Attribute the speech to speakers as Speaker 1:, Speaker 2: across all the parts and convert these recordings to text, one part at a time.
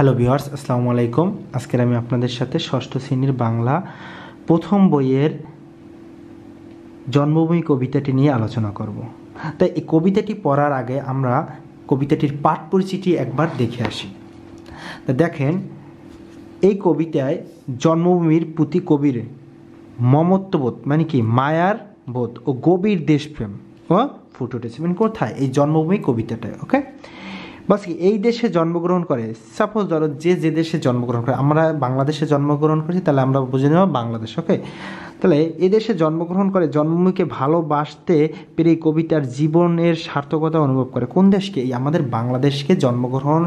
Speaker 1: Hello viewers আসসালামু আলাইকুম আজকের আমি আপনাদের সাথে ষষ্ঠ শ্রেণীর বাংলা প্রথম বইয়ের জন্মভূমি কবিতাটি নিয়ে আলোচনা করব তাই এই কবিতাটি পড়ার আগে আমরা কবিতাটির পাঠ পরিচিতি একবার দেখে আসি তা দেখেন এই কবিতায় জন্মভূমির প্রতি কবির মমত্ববোধ মানে কি মায়ার বোধ ও গভীর দেশপ্রেম ও ফুটে উঠেছে মানে কোথায় এই জন্মভূমি কবিতাটায় ওকে বাস কি এই দেশে জন্মগ্রহণ করে সাপোজ ধরো যে যে দেশে জন্মগ্রহণ করে আমরা বাংলাদেশে জন্মগ্রহণ করেছি তাহলে আমরা বুঝে নেব বাংলাদেশ ওকে তাহলে এদেশে জন্মগ্রহণ করে জন্মভূমিকে ভালোবাসতে পেরে কবিতার জীবনের সার্থকতা অনুভব করে কোন দেশকে এই আমাদের বাংলাদেশকে জন্মগ্রহণ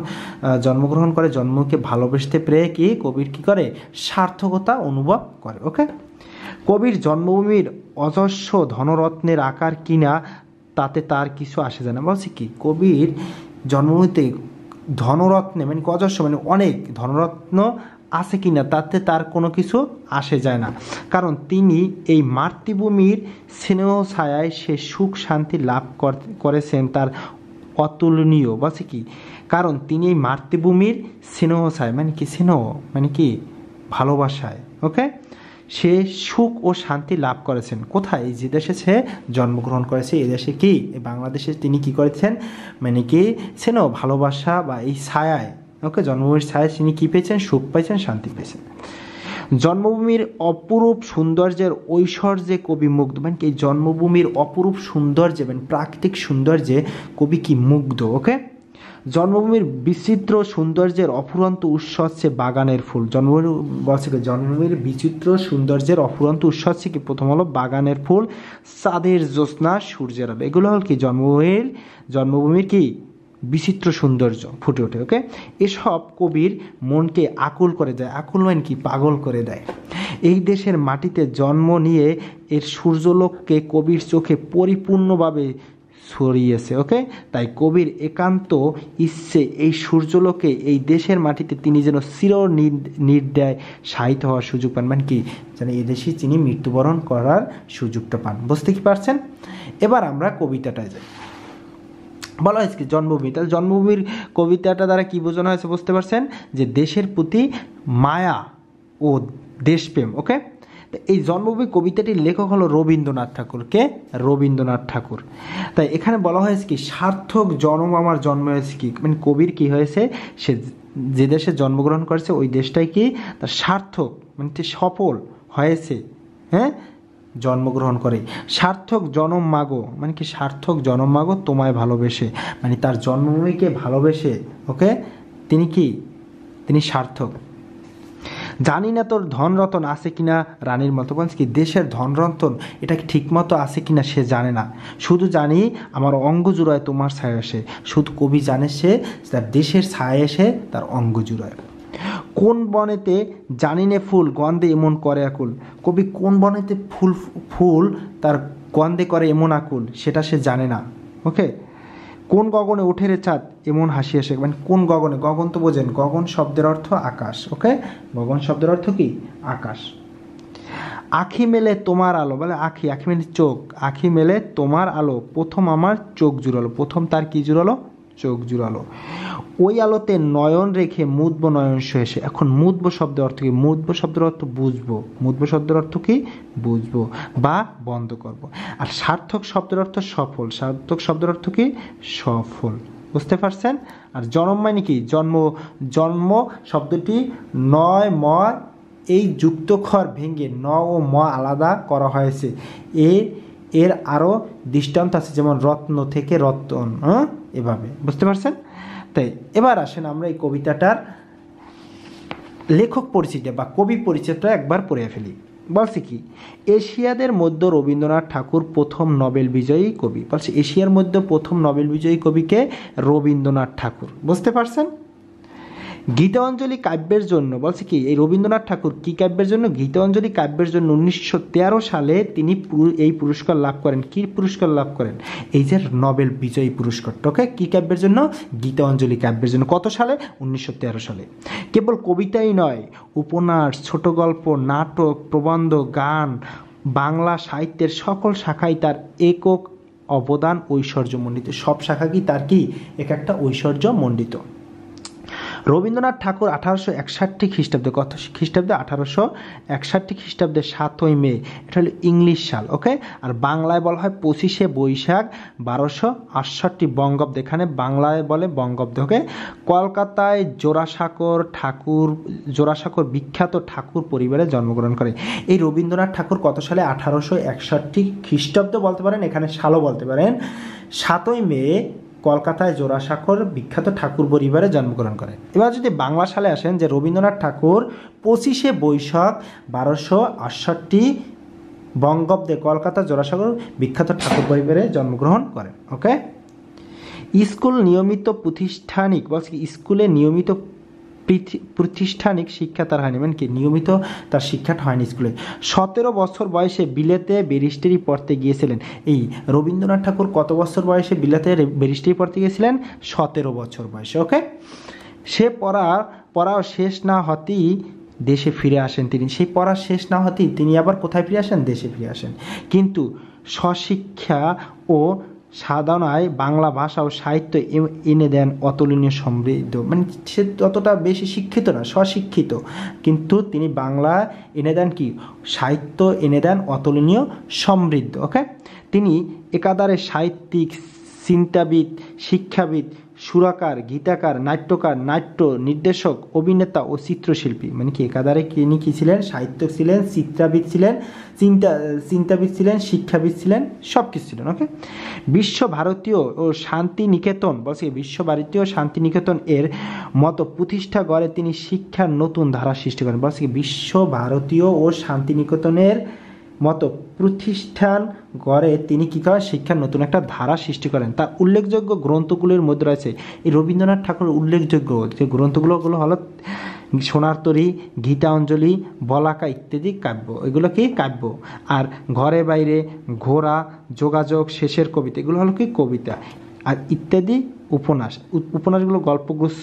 Speaker 1: জন্মগ্রহণ করে জন্মকে ভালোবাসতে পেরে কি কবির কী করে সার্থকতা অনুভব করে ওকে কবির জন্মভূমির অজস্র ধনরত্নের আকার কিনা তাতে তার কিছু আসে যায় না বলছি কি কবির জন্মভূমিতে ধনরত্নে মানে অজস্র মানে অনেক ধনরত্ন আছে কি না তাতে তার কোনো কিছু আসে যায় না কারণ তিনি এই মাতৃভূমির স্নেহ ছায়ায় সে সুখ শান্তি লাভ করেছেন তার অতুলনীয় বলছে কি কারণ তিনি এই মাতৃভূমির স্নেহ ছায় মানে কি স্নেহ মানে কি ভালোবাসায় ওকে সে সুখ ও শান্তি লাভ করেছেন কোথায় যে দেশে সে জন্মগ্রহণ করেছে এ দেশে কি বাংলাদেশে তিনি কি করেছেন মানে কি সেন ভালোবাসা বা এই ছায়ায় ওকে জন্মভূমির ছায়ায় তিনি কী পেয়েছেন সুখ পেয়েছেন শান্তি পেয়েছেন জন্মভূমির অপরূপ সৌন্দর্যের ঐশ্বর্যে কবি মুগ্ধ মানে কি জন্মভূমির অপরূপ সৌন্দর্যে মানে প্রাকৃতিক সৌন্দর্যে কবি কি মুগ্ধ ওকে জন্মভূমির বিচিত্র সৌন্দর্যের অফুরন্ত উৎস হচ্ছে বাগানের ফুল জন্মভূমি বলছে কি জন্মভূমির বিচিত্র সৌন্দর্যের অফুরন্ত উৎস হচ্ছে কি প্রথম হলো বাগানের ফুল চাঁদের জ্যোৎস্না সূর্যের আলো এগুলো হল কি জন্মভূমির জন্মভূমির কি বিচিত্র সৌন্দর্য ফুটে ওঠে ওকে এসব কবির মনকে আকুল করে দেয় আকুল মানে কি পাগল করে দেয় এই দেশের মাটিতে জন্ম নিয়ে এর সূর্যলোককে কবির চোখে পরিপূর্ণভাবে ছড়িয়েছে ওকে তাই কবির একান্ত ইচ্ছে এই সূর্যলোকে এই দেশের মাটিতে তিনি যেন চির নির্দয় সাহিত্য হওয়ার সুযোগ পান মানে কি যেন এদেশে তিনি মৃত্যুবরণ করার সুযোগটা পান বুঝতে কি পারছেন এবার আমরা কবিতাটায় যাই বলা হয়েছে কি জন্মভূমি তাহলে জন্মভূমির কবিতাটা দ্বারা কি বোঝানো হয়েছে বুঝতে পারছেন যে দেশের প্রতি মায়া ও দেশপ্রেম ওকে এই জন্মভূমি কবিতাটির লেখক হলো রবীন্দ্রনাথ ঠাকুর কে রবীন্দ্রনাথ ঠাকুর তাই এখানে বলা হয়েছে কি সার্থক জন্ম আমার জন্ম হয়েছে কি মানে কবির কি হয়েছে সে যে দেশে জন্মগ্রহণ করেছে ওই দেশটাই কি তার সার্থক মানে সফল হয়েছে হ্যাঁ জন্মগ্রহণ করে সার্থক জনম মাগো মানে কি সার্থক জনম মাগো তোমায় ভালোবেসে মানে তার জন্মভূমিকে ভালোবেসে ওকে তিনি কি তিনি সার্থক জানি না তোর ধনরতন আছে কিনা রানীর মতো বলছে কি দেশের ধনরতন এটা কি ঠিকমতো আছে কিনা সে জানে না শুধু জানি আমার অঙ্গ জুড়ায় তোমার ছায় আসে শুধু কবি জানে সে তার দেশের ছায় এসে তার অঙ্গ জুড়ায় কোন বনেতে জানিনে ফুল গন্ধে এমন করে আকুল কবি কোন বনেতে ফুল ফুল তার গন্ধে করে এমন আকুল সেটা সে জানে না ওকে কোন গগনে উঠে রে চাঁদ এমন হাসি হাসে মানে কোন গগনে গগন তো বোঝেন গগন শব্দের অর্থ আকাশ ওকে গগন শব্দের অর্থ কি আকাশ আখি মেলে তোমার আলো বলে আখি আখি মেলে মানে চোখ আখি মেলে তোমার আলো প্রথম আমার চোখ জুড়ালো প্রথম তার কি জুড়ালো চোখ জুড়ালো ওই আলোতে নয়ন রেখে মুদব নয়ন শেষে এখন মুদব শব্দের অর্থ কি মুদব শব্দের অর্থ বুঝবো মুদব শব্দের অর্থ কি বুঝবো বা বন্ধ করব। আর সার্থক শব্দের অর্থ সফল সার্থক শব্দের অর্থ কি সফল বুঝতে পারছেন আর জন্ম মানে কি জন্ম জন্ম শব্দটি নয় ম এই যুক্তক্ষর ভেঙে ন ও ম আলাদা করা হয়েছে এ এর আরও দৃষ্টান্ত আছে যেমন রত্ন থেকে রত্ন হ্যাঁ? এভাবে বুঝতে পারছেন তাই এবার আসেন আমরা এই কবিতাটার লেখক পরিচয়টা বা কবি পরিচয়টা একবার পড়ে ফেলি বলছে কি এশিয়াদের মধ্যে রবীন্দ্রনাথ ঠাকুর প্রথম নবেল বিজয়ী কবি বলছে এশিয়ার মধ্যে প্রথম নবেল বিজয়ী কবিকে রবীন্দ্রনাথ ঠাকুর বুঝতে পারছেন গীতাঞ্জলি কাব্যের জন্য বলছে কি এই রবীন্দ্রনাথ ঠাকুর কী কাব্যের জন্য গীতাঞ্জলি কাব্যের জন্য উনিশশো তেরো সালে তিনি এই পুরস্কার লাভ করেন কী পুরস্কার লাভ করেন এই যে নোবেল বিজয়ী পুরস্কার ওকে কী কাব্যের জন্য গীতাঞ্জলি কাব্যের জন্য কত সালে উনিশশো সালে কেবল কবিতাই নয় উপন্যাস ছোট গল্প নাটক প্রবন্ধ গান বাংলা সাহিত্যের সকল শাখায় তার একক অবদান ঐশ্বর্যমণ্ডিত সব শাখা কি তার কি এক একটা ঐশ্বর্যমণ্ডিত রবীন্দ্রনাথ ঠাকুর আঠারোশো একষট্টি খ্রিস্টাব্দে কত খ্রিস্টাব্দে আঠারোশো একষট্টি খ্রিস্টাব্দে সাতই মে এটা হলো ইংলিশ সাল ওকে আর বাংলায় বলা হয় পঁচিশে বৈশাখ বারোশো আটষট্টি বঙ্গব্দ এখানে বাংলায় বলে বঙ্গব্দ ওকে কলকাতায় জোড়াসাকর ঠাকুর জোড়াসাকর বিখ্যাত ঠাকুর পরিবারে জন্মগ্রহণ করে এই রবীন্দ্রনাথ ঠাকুর কত সালে আঠারোশো একষট্টি খ্রিস্টাব্দ বলতে পারেন এখানে সালও বলতে পারেন সাতই মে কলকাতায় জোড়াসাঁকর বিখ্যাত ঠাকুর পরিবারে জন্মগ্রহণ করে এবার যদি বাংলা সালে আসেন যে রবীন্দ্রনাথ ঠাকুর পঁচিশে বৈশাখ বারোশো আটষট্টি বঙ্গব্দে কলকাতা জোড়াসাগর বিখ্যাত ঠাকুর পরিবারে জন্মগ্রহণ করেন ওকে স্কুল নিয়মিত প্রতিষ্ঠানিক বলছি স্কুলে নিয়মিত প্রতিষ্ঠানিক শিক্ষা তার হয়নি মানে কি নিয়মিত তার শিক্ষাটা হয়নি স্কুলে সতেরো বছর বয়সে বিলেতে ব্যারিস্টারি পড়তে গিয়েছিলেন এই রবীন্দ্রনাথ ঠাকুর কত বছর বয়সে বিলেতে ব্যারিস্টারি পড়তে গিয়েছিলেন সতেরো বছর বয়সে ওকে সে পড়া পড়াও শেষ না হতেই দেশে ফিরে আসেন তিনি সেই পড়া শেষ না হতেই তিনি আবার কোথায় ফিরে আসেন দেশে ফিরে আসেন কিন্তু স্বশিক্ষা ও সাধনায় বাংলা ভাষা ও সাহিত্য এনে দেন অতুলনীয় সমৃদ্ধ মানে সে ততটা বেশি শিক্ষিত না স্বশিক্ষিত কিন্তু তিনি বাংলা এনে দেন কি সাহিত্য এনে দেন অতুলনীয় সমৃদ্ধ ওকে তিনি একাধারে সাহিত্যিক চিন্তাবিদ শিক্ষাবিদ সুরাকার গীতাকার নাট্যকার নাট্য নির্দেশক অভিনেতা ও চিত্রশিল্পী মানে কি একাধারে তিনি কী ছিলেন সাহিত্য ছিলেন চিত্রাবিদ ছিলেন চিন্তা চিন্তাবিদ ছিলেন শিক্ষাবিদ ছিলেন সব কিছু ছিলেন ওকে বিশ্বভারতীয় ও শান্তিনিকেতন বলছি বিশ্বভারতীয় শান্তিনিকেতন এর মতো প্রতিষ্ঠা গড়ে তিনি শিক্ষার নতুন ধারা সৃষ্টি করেন বলছি বিশ্বভারতীয় ও শান্তিনিকেতনের মতো প্রতিষ্ঠান গড়ে তিনি কী করেন শিক্ষার নতুন একটা ধারা সৃষ্টি করেন তার উল্লেখযোগ্য গ্রন্থগুলির মধ্যে রয়েছে এই রবীন্দ্রনাথ ঠাকুরের উল্লেখযোগ্য যে গ্রন্থগুলোগুলো হলো সোনারতরী গীতাঞ্জলি বলাকা ইত্যাদি কাব্য এগুলো কি কাব্য আর ঘরে বাইরে ঘোরা যোগাযোগ শেষের কবিতা এগুলো হলো কি কবিতা আর ইত্যাদি উপন্যাস উপন্যাসগুলো গল্পগুচ্ছ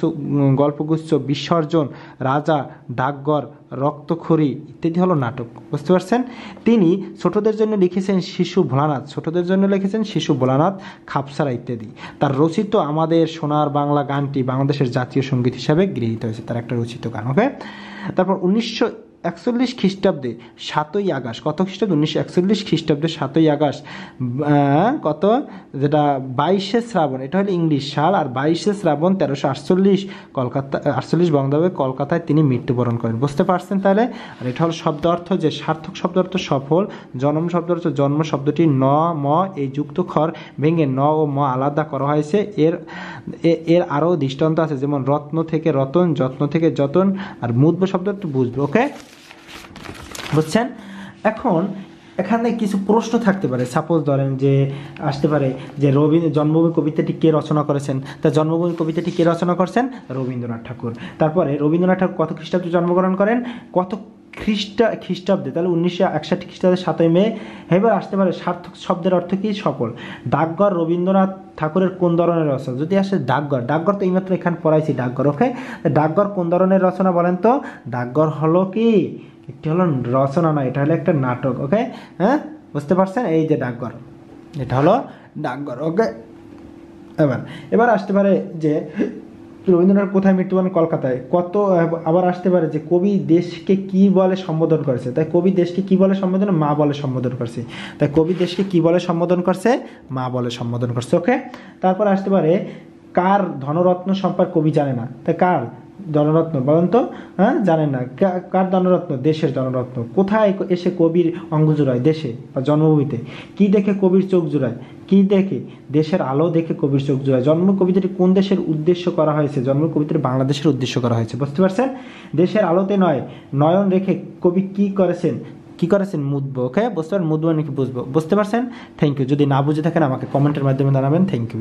Speaker 1: গল্পগুচ্ছ বিসর্জন রাজা ডাকঘর রক্তখরি ইত্যাদি হলো নাটক বুঝতে পারছেন তিনি ছোটদের জন্য লিখেছেন শিশু ভোলানাথ ছোটদের জন্য লিখেছেন শিশু ভোলানাথ খাপসারা ইত্যাদি তার রচিত আমাদের সোনার বাংলা গানটি বাংলাদেশের জাতীয় সঙ্গীত হিসাবে গৃহীত হয়েছে তার একটা রচিত গান ওকে তারপর উনিশশো একচল্লিশ খ্রিস্টাব্দে সাতই আগস্ট কত খ্রিস্টাব্দ উনিশশো একচল্লিশ খ্রিস্টাব্দে সাতই আগস্ট কত যেটা বাইশে শ্রাবণ এটা হলো ইংলিশ সাল আর বাইশে শ্রাবণ তেরোশো আটচল্লিশ কলকাতা আটচল্লিশ বঙ্গদাবে কলকাতায় তিনি মৃত্যুবরণ করেন বুঝতে পারছেন তাহলে আর এটা হলো শব্দ অর্থ যে সার্থক শব্দ অর্থ সফল জন্ম শব্দ অর্থ জন্ম শব্দটি ন ম এই যুক্ত খর ভেঙে ন ও ম আলাদা করা হয়েছে এর এর আরও দৃষ্টান্ত আছে যেমন রত্ন থেকে রতন যত্ন থেকে যতন আর মুদ্র শব্দ বুঝবে ওকে বুঝছেন এখন এখানে কিছু প্রশ্ন থাকতে পারে সাপোজ ধরেন যে আসতে পারে যে রবীন্দ্র জন্মভূমি কবিতাটি কে রচনা করেছেন তা জন্মভূমি কবিতাটি কে রচনা করেছেন রবীন্দ্রনাথ ঠাকুর তারপরে রবীন্দ্রনাথ ঠাকুর কত খ্রিস্টাব্দে জন্মগ্রহণ করেন কত খ্রিস্টা খ্রিস্টাব্দে তাহলে উনিশশো একষট্টি খ্রিস্টাব্দে সাতই মে এবার আসতে পারে সার্থক শব্দের অর্থ কি সফল ডাকঘর রবীন্দ্রনাথ ঠাকুরের কোন ধরনের রচনা যদি আসে ডাকঘর ডাকঘর তো এইমাত্র এখানে পড়াইছি ডাকঘর ওকে ডাকঘর কোন ধরনের রচনা বলেন তো ডাকঘর হলো কি একটি হলো রচনা নয় এটা হলো একটা নাটক ওকে হ্যাঁ বুঝতে পারছেন এই যে ডাকঘর এটা হলো ডাকঘর ওকে এবার এবার আসতে পারে যে রবীন্দ্রনাথ কোথায় মৃত্যুবরণ কলকাতায় কত আবার আসতে পারে যে কবি দেশকে কি বলে সম্বোধন করেছে তাই কবি দেশকে কি বলে সম্বোধন মা বলে সম্বোধন করছে তাই কবি দেশকে কি বলে সম্বোধন করছে মা বলে সম্বোধন করছে ওকে তারপর আসতে পারে কার ধনরত্ন সম্পর্ক কবি জানে না তাই কার জনরত্ন বলেন তো হ্যাঁ জানেন না কার জনরত্ন দেশের জনরত্ন কোথায় এসে কবির অঙ্গ জোড়ায় দেশে বা জন্মভূমিতে কি দেখে কবির চোখ জোড়ায় কি দেখে দেশের আলো দেখে কবির চোখ জোড়ায় জন্ম কবিতাটি কোন দেশের উদ্দেশ্য করা হয়েছে জন্ম কবিতাটি বাংলাদেশের উদ্দেশ্য করা হয়েছে বুঝতে পারছেন দেশের আলোতে নয় নয়ন রেখে কবি কি করেছেন কি করেছেন মুদবো ওকে বুঝতে পারেন মুদবো নাকি মানে বুঝবো বুঝতে পারছেন থ্যাংক ইউ যদি না বুঝে থাকেন আমাকে কমেন্টের মাধ্যমে জানাবেন থ্যাংক ইউ